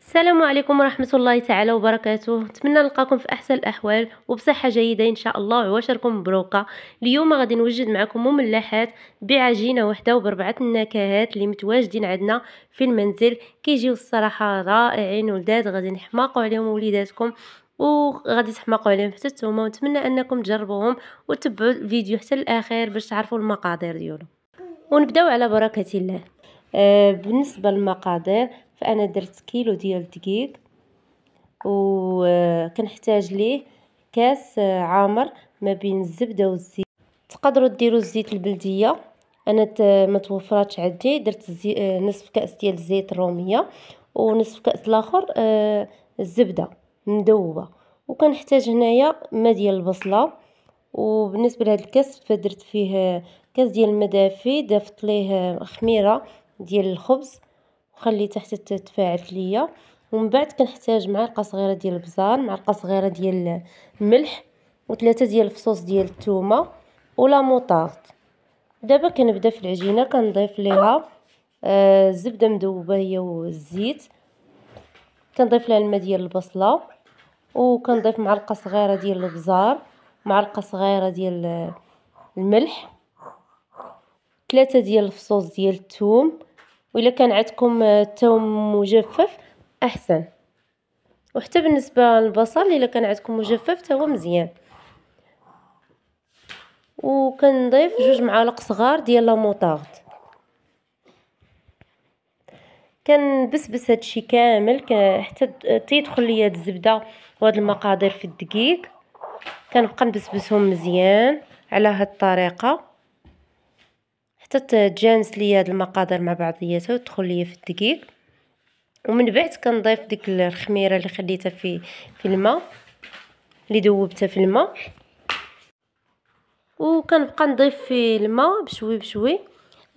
السلام عليكم ورحمة الله تعالى وبركاته نتمنى نلقاكم في أحسن الأحوال وبصحة جيدة إن شاء الله وعواشركم مبروكة اليوم غادي نوجد معكم مملحات بعجينة وحدة وبربعة النكهات اللي متواجدين عندنا في المنزل كيجيو الصراحة رائعين ولداد غادي نحماقوا عليهم وليداتكم وغادي تحماقوا عليهم حتى نتوما ونتمنى انكم تجربوهم وتبعوا الفيديو حتى الاخير باش تعرفوا المقادير ديالو ونبداو على بركه الله آه، بالنسبه للمقادير فانا درت كيلو ديال الدقيق وكنحتاج ليه كاس عامر ما بين الزبده والزيت تقدروا ديروا الزيت البلديه انا ما توفراتش عندي درت آه، نصف كاس ديال الزيت الروميه ونصف كاس الاخر آه، الزبده مذوبه وكنحتاج هنايا ما ديال البصله وبالنسبه لهذا الكاس فدرت فيه كاس ديال المدافي دافت ليه خميره ديال الخبز خلي حتى تتفاعلت ليا ومن بعد كنحتاج معلقه صغيره ديال البزار معلقه صغيره ديال الملح وثلاثه ديال الفصوص ديال الثومه ولا موطارد دابا كنبدا في العجينه كنضيف ليها الزبده آه مذوبه هي والزيت كنضيف لها الماء ديال البصله وكنضيف معلقه صغيره ديال البزار معلقه صغيره ديال الملح ثلاثه ديال الفصوص ديال الثوم وإلا كان عندكم آه، توم مجفف أحسن وحتى بالنسبة للبصل إلا كان عندكم مجفف تا هو مزيان وكنضيف جوج معالق صغار ديال لاموطارد كنبسبس هادشي كامل حتى تيدخل ليا هاد الزبده وهاد المقادير في الدقيق كنبقى نبسبسهم مزيان على هاد الطريقه حتى تجانس ليا هاد المقادير مع بعضياتها وتدخل ليا في الدقيق ومن بعد كنضيف ديك الخميره اللي خليتها في في الماء اللي ذوبتها في الماء وكنبقى نضيف في الماء بشوي بشوي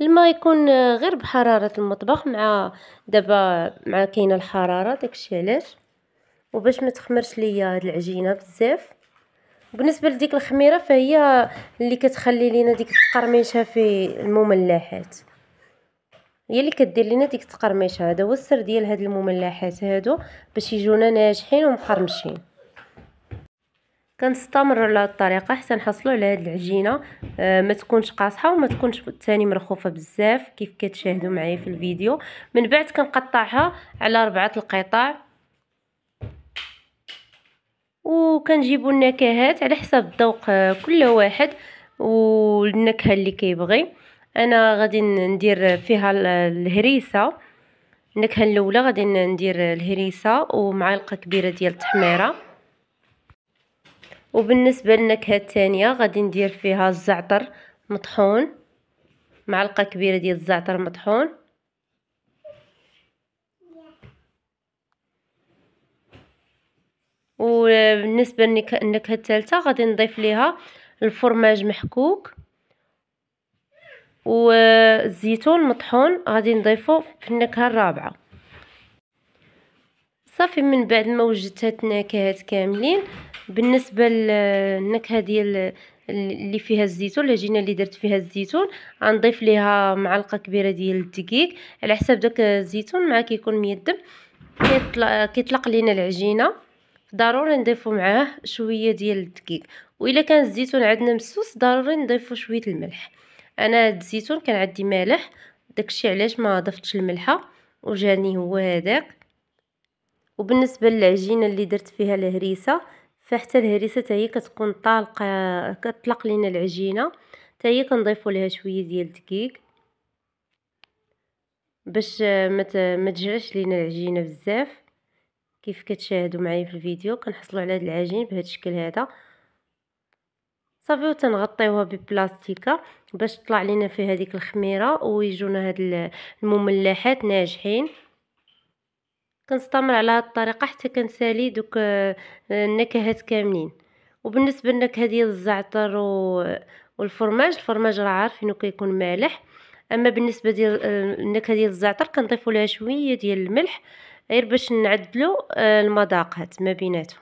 الماء يكون غير بحراره المطبخ مع دابا مع كاينه الحراره داكشي علاش وباش ما تخمرش ليا هاد العجينه بزاف بالنسبه لديك الخميره فهي اللي كتخلي لينا ديك التقرميشه في المملحات هي اللي كدير لينا ديك التقرميشه هذا هو السر ديال هاد المملحات هادو باش يجونا ناجحين ومقرمشين كنستمر على الطريقه حتى نحصلوا على هاد العجينه آه ما تكونش قاصحه وما تكونش ثاني مرخوفه بزاف كيف كتشاهدوا معايا في الفيديو من بعد كنقطعها على ربعه القطع وكنجيبوا النكهات على حسب الذوق آه، كل واحد والنكهه اللي كيبغي انا غادي ندير فيها الهريسه النكهه الاولى غادي ندير الهريسه ومعلقه كبيره ديال التحميره وبالنسبه للنكهه الثانيه غادي ندير فيها الزعتر مطحون معلقه كبيره ديال الزعتر مطحون وبالنسبه للنكهه الثالثه غادي نضيف ليها الفرماج محكوك والزيتون مطحون غادي نضيفه في النكهه الرابعه صافي من بعد ما وجدت هاد النكهات كاملين بالنسبه للنكهه ديال اللي فيها الزيتون العجينه اللي درت فيها الزيتون غنضيف ليها معلقه كبيره ديال الدقيق على حساب داك الزيتون مع كيكون ميدب كيطلق لينا العجينه ضروري نضيفو معاه شويه ديال الدقيق والا كان الزيتون عندنا مسوس ضروري نضيفو شويه الملح انا هاد الزيتون كان عندي مالح داكشي علاش ما ضفتش الملحه وجاني هو هذاك وبالنسبه للعجينه اللي درت فيها الهريسه فحتى الهريسه تاهي كتكون طالقه كتطلق لينا العجينه تاهي كنضيفو لها شويه ديال الدقيق باش ما تجرش لينا العجينه بزاف كيف كتشاهدوا معايا في الفيديو كنحصلوا على هذا العجين بهذا الشكل هذا صافي وتنغطيوها ببلاستيكه باش تطلع لنا في هذيك الخميره ويجونا هاد المملحات ناجحين كنستمر على هاد الطريقه حتى كنسالي دوك آه، النكهات كاملين وبالنسبه للنكهه ديال الزعتر والفرماج الفرماج راه عارفينو كيكون مالح اما بالنسبه ديال آه، النكهه ديال الزعتر كنضيفوا لها شويه ديال الملح غير باش نعدلو آه، المذاقات ما بيناتهم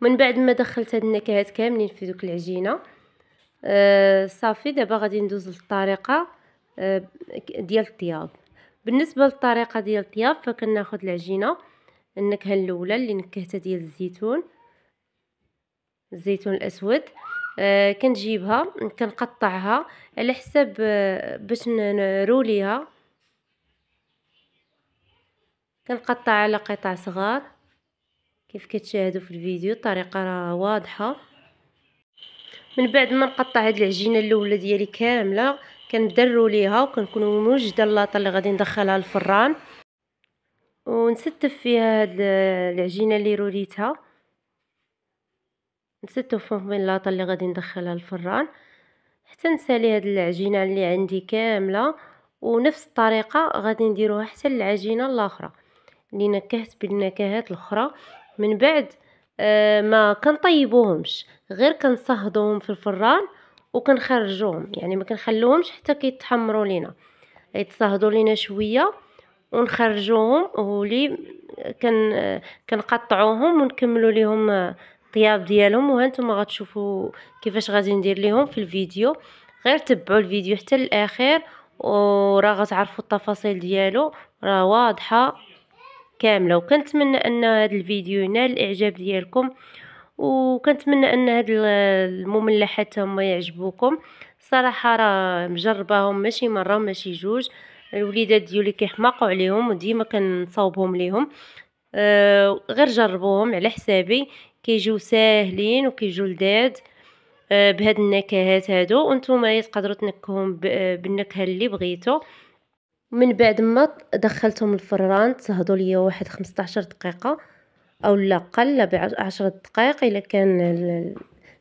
من بعد ما دخلت هاد النكهات كاملين في دوك العجينه آه صافي دابا غادي ندوز للطريقه آه، ديال الطياب بالنسبه للطريقه ديال الطياب فكناخذ العجينه النكهه الاولى اللي نكهتها ديال الزيتون الزيتون الاسود آه، كنجيبها كنقطعها على حساب آه، باش نروليها كنقطع على قطع صغار كيف كتشاهدوا في الفيديو الطريقه راه واضحه من بعد ما نقطع هاد العجينه الاولى ديالي كامله كندرو ليها وكنكون موجده اللاطه اللي غادي ندخلها الفران ونستف فيها هاد العجينه اللي روليتها نستف من اللاطه اللي غادي ندخلها الفران حتى نسالي هاد العجينه اللي عندي كامله ونفس الطريقه غادي نديروها حتى للعجينه الاخرى اللي نكهت بالنكهات الاخرى من بعد آه ما كنطيبوهمش غير كنصهضوهم في الفران وكنخرجوهم يعني ما كنخلوهمش حتى كيتحمروا لينا يتصهدوا لينا شويه ونخرجوهم ولي كن كنقطعوهم ونكملوا ليهم الطياب ديالهم وهانتوما غتشوفوا كيفاش غادي ندير ليهم في الفيديو غير تبعوا الفيديو حتى الاخير وراه غتعرفوا التفاصيل ديالو راه واضحه كامله وكنتمنى ان هذا الفيديو ينال الاعجاب ديالكم وكنتمنى ان هاد المملحات هما يعجبوكم صراحه راه مجرباهم ماشي مره ماشي جوج الوليدات ديولي كيحماقوا عليهم وديما كنصاوبهم ليهم أه غير جربوهم على حسابي كيجيو ساهلين وكيجيو لذاد أه بهاد النكهات هادو وانتم تقدروا تنكهوهم آه، بالنكهه اللي بغيتو من بعد ما دخلتهم الفران تهضوا ليا واحد 15 دقيقه او لا قل بعشرة دقائق الا كان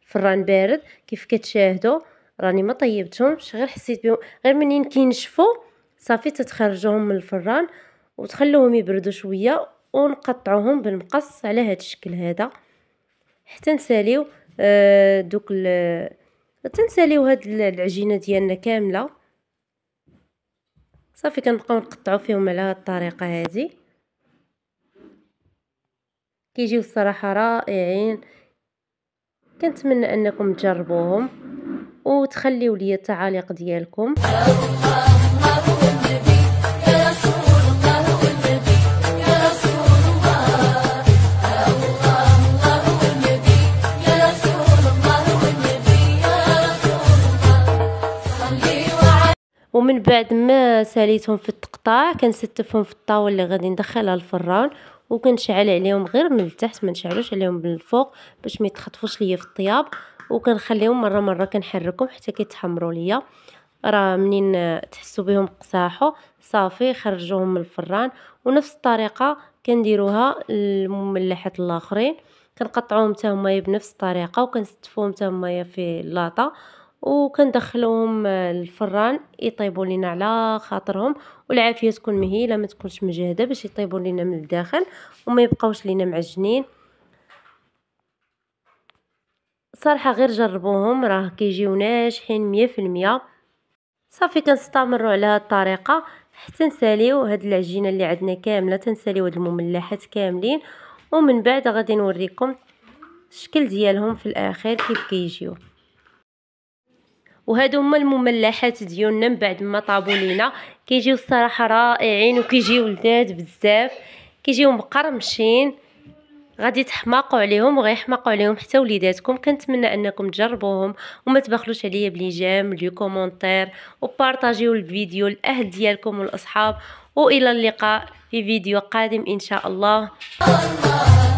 الفران بارد كيف كتشاهدوا راني ما طيبتهمش غير حسيت بهم غير منين كينشفوا صافي تتخرجوهم من الفران وتخلوهم يبردوا شويه ونقطعوهم بالمقص على هذا الشكل هذا حتى نساليو آه دوك تنساليو هاد العجينه ديالنا كامله صافي كنبقاو نقطعو فيهم على هاد الطريقه هذه كيجيو الصراحه رائعين كنتمنى انكم تجربوهم وتخليو لي التعاليق ديالكم ومن بعد ما ساليتهم في القطع كنستفهم في الطاوله اللي غادي ندخلها الفران وكنشعل عليهم غير من التحت ما نشعلوش عليهم من الفوق باش ما يتخطفوش ليا في الطياب وكنخليهم مره مره كنحركهم حتى كيتحمروا ليا راه منين تحسوا بهم قساحو صافي خرجوهم من الفران ونفس الطريقه كنديروها للمملحات الاخرين كنقطعوهم حتى هما بنفس الطريقه وكنستفوهم حتى هما في اللاطه وكندخلهم الفران آه، يطيبوا لينا على خاطرهم والعافيه تكون نعم. مهيله ما تكونش مجهده باش يطيبوا لينا من الداخل وما يبقاوش لينا معجنين صراحه غير جربوهم راه كيجيو ناجحين مية صافي كنستمروا على هاد الطريقه حتى نساليو هاد العجينه اللي عندنا كامله تنساليو هاد المملحات كاملين ومن بعد غادي نوريكم الشكل ديالهم في الاخير كيف كيجيو وهادو هما المملحات ديالنا من بعد ما طابوا لينا كيجيو الصراحه رائعين وكيجيو لذاذ بزاف كيجيو مقرمشين غادي تحماقوا عليهم وغيحماقوا عليهم حتى وليداتكم كنتمنى انكم تجربوهم وما تبخلوش عليا بلي جام لي كومونتير وبارطاجيو الفيديو لاهل ديالكم والاصحاب والى اللقاء في فيديو قادم ان شاء الله